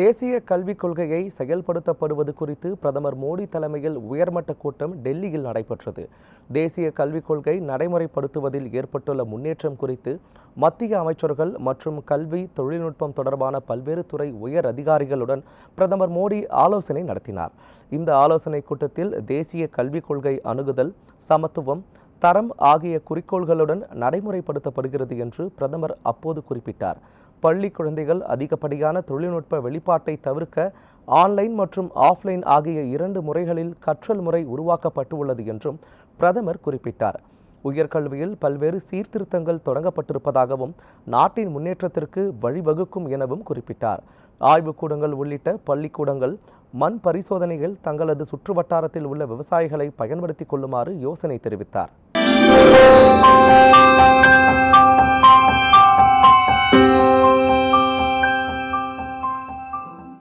தேசிய கல்விக் கொள்கையை செயல்படுத்தப்படுவது குறித்து பிரதமர் மோடி தலைமையில் உயர்மட்ட கூட்டம் டெல்லியில் நடைபெற்றது தேசிய கல்விக் கொள்கை நடைமுறைப்படுத்துவதில் ஏற்பட்டுள்ள முன்னேற்றம் குறித்து மத்திய அமைச்சர்கள் மற்றும் கல்வி தொழில்நுட்பம் தொடர்பான பல்வேறு துறை உயர் அதிகாரிகளுடன் பிரதமர் மோடி ஆலோசனை நடத்தினார் இந்த ஆலோசனை கூட்டத்தில் தேசிய கல்விக் கொள்கை அணுகுதல் சமத்துவம் தரம் ஆகிய குறிக்கோள்களுடன் நடைமுறைப்படுத்தப்படுகிறது என்று பிரதமர் அப்போது குறிப்பிட்டார் பள்ளி குழந்தைகள் அதிகப்படியான தொழில்நுட்ப வெளிப்பாட்டை தவிர்க்க ஆன்லைன் மற்றும் ஆஃப்லைன் ஆகிய இரண்டு முறைகளில் கற்றல் முறை உருவாக்கப்பட்டு உள்ளது என்றும் பிரதமர் குறிப்பிட்டார் உயர்கல்வியில் பல்வேறு சீர்திருத்தங்கள் தொடங்கப்பட்டிருப்பதாகவும் நாட்டின் முன்னேற்றத்திற்கு வழிவகுக்கும் எனவும் குறிப்பிட்டார் ஆய்வுக்கூடங்கள் உள்ளிட்ட பள்ளிக்கூடங்கள் மண் பரிசோதனைகள் தங்களது சுற்றுவட்டாரத்தில் உள்ள விவசாயிகளை பயன்படுத்திக் கொள்ளுமாறு யோசனை தெரிவித்தார்